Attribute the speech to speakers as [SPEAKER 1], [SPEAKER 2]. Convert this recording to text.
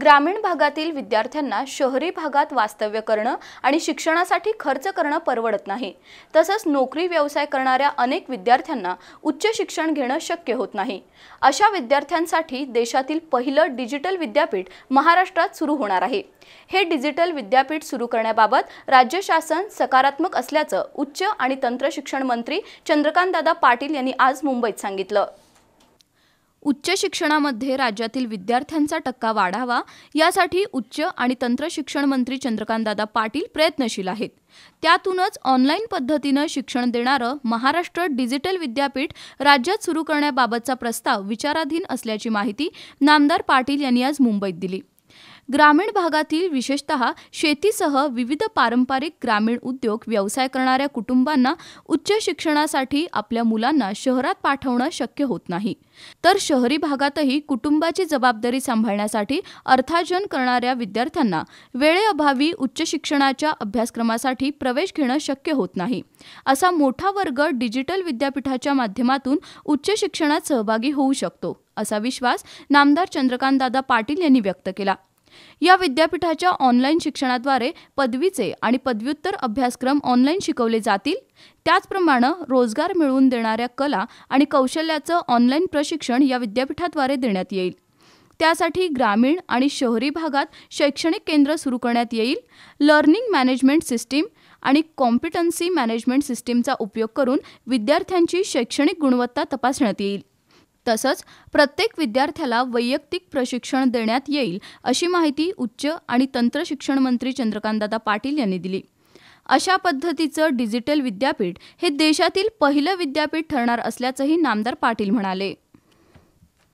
[SPEAKER 1] ग्रामीण भागातील विद्यार्थ्यांना शहरी भागात वास्तव्य करणं आणि शिक्षणासाठी खर्च करणं परवडत नाही तसंच नोकरी व्यवसाय करणाऱ्या अनेक विद्यार्थ्यांना उच्च शिक्षण घेणं शक्य होत नाही अशा विद्यार्थ्यांसाठी देशातील पहिलं डिजिटल विद्यापीठ महाराष्ट्रात सुरू होणार आहे हे डिजिटल विद्यापीठ सुरू करण्याबाबत राज्य शासन सकारात्मक असल्याचं उच्च आणि तंत्रशिक्षण शिक्षण मंत्री चंद्रकांतदादा पाटील यांनी आज मुंबईत सांगितलं उच्च शिक्षणामध्ये राज्यातील विद्यार्थ्यांचा टक्का वाढावा यासाठी उच्च आणि तंत्र शिक्षण मंत्री चंद्रकांतदादा पाटील प्रयत्नशील आहेत त्यातूनच ऑनलाईन पद्धतीनं शिक्षण देणारं महाराष्ट्र डिजिटल विद्यापीठ राज्यात सुरू करण्याबाबतचा प्रस्ताव विचाराधीन असल्याची माहिती नामदार पाटील यांनी आज मुंबईत दिली ग्रामीण भागातील विशेषतः शेतीसह विविध पारंपरिक ग्रामीण उद्योग व्यवसाय करणाऱ्या कुटुंबांना उच्च शिक्षणासाठी आपल्या मुलांना शहरात पाठवणं शक्य होत नाही तर शहरी भागातही कुटुंबाची जबाबदारी सांभाळण्यासाठी अर्थार्जन करणाऱ्या विद्यार्थ्यांना वेळेअभावी उच्च शिक्षणाच्या अभ्यासक्रमासाठी प्रवेश घेणं शक्य होत नाही असा मोठा वर्ग डिजिटल विद्यापीठाच्या माध्यमातून उच्च शिक्षणात सहभागी होऊ शकतो असा विश्वास नामदार चंद्रकांतदादा पाटील यांनी व्यक्त केला या विद्यापीठाच्या ऑनलाईन शिक्षणाद्वारे पदवीचे आणि पदव्युत्तर अभ्यासक्रम ऑनलाईन शिकवले जातील त्याचप्रमाणे रोजगार मिळवून देणाऱ्या कला आणि कौशल्याचं ऑनलाईन प्रशिक्षण या विद्यापीठाद्वारे देण्यात येईल त्यासाठी ग्रामीण आणि शहरी भागात शैक्षणिक केंद्र सुरू करण्यात येईल लर्निंग मॅनेजमेंट सिस्टीम आणि कॉम्पिटन्सी मॅनेजमेंट सिस्टीमचा उपयोग करून विद्यार्थ्यांची शैक्षणिक गुणवत्ता तपासण्यात येईल तसंच प्रत्येक विद्यार्थ्याला वैयक्तिक प्रशिक्षण देण्यात येईल अशी माहिती उच्च आणि तंत्र शिक्षण मंत्री चंद्रकांतदादा पाटील यांनी दिली अशा पद्धतीचं डिजिटल विद्यापीठ हे देशातील पहिलं विद्यापीठ ठरणार असल्याचंही नामदार पाटील म्हणाले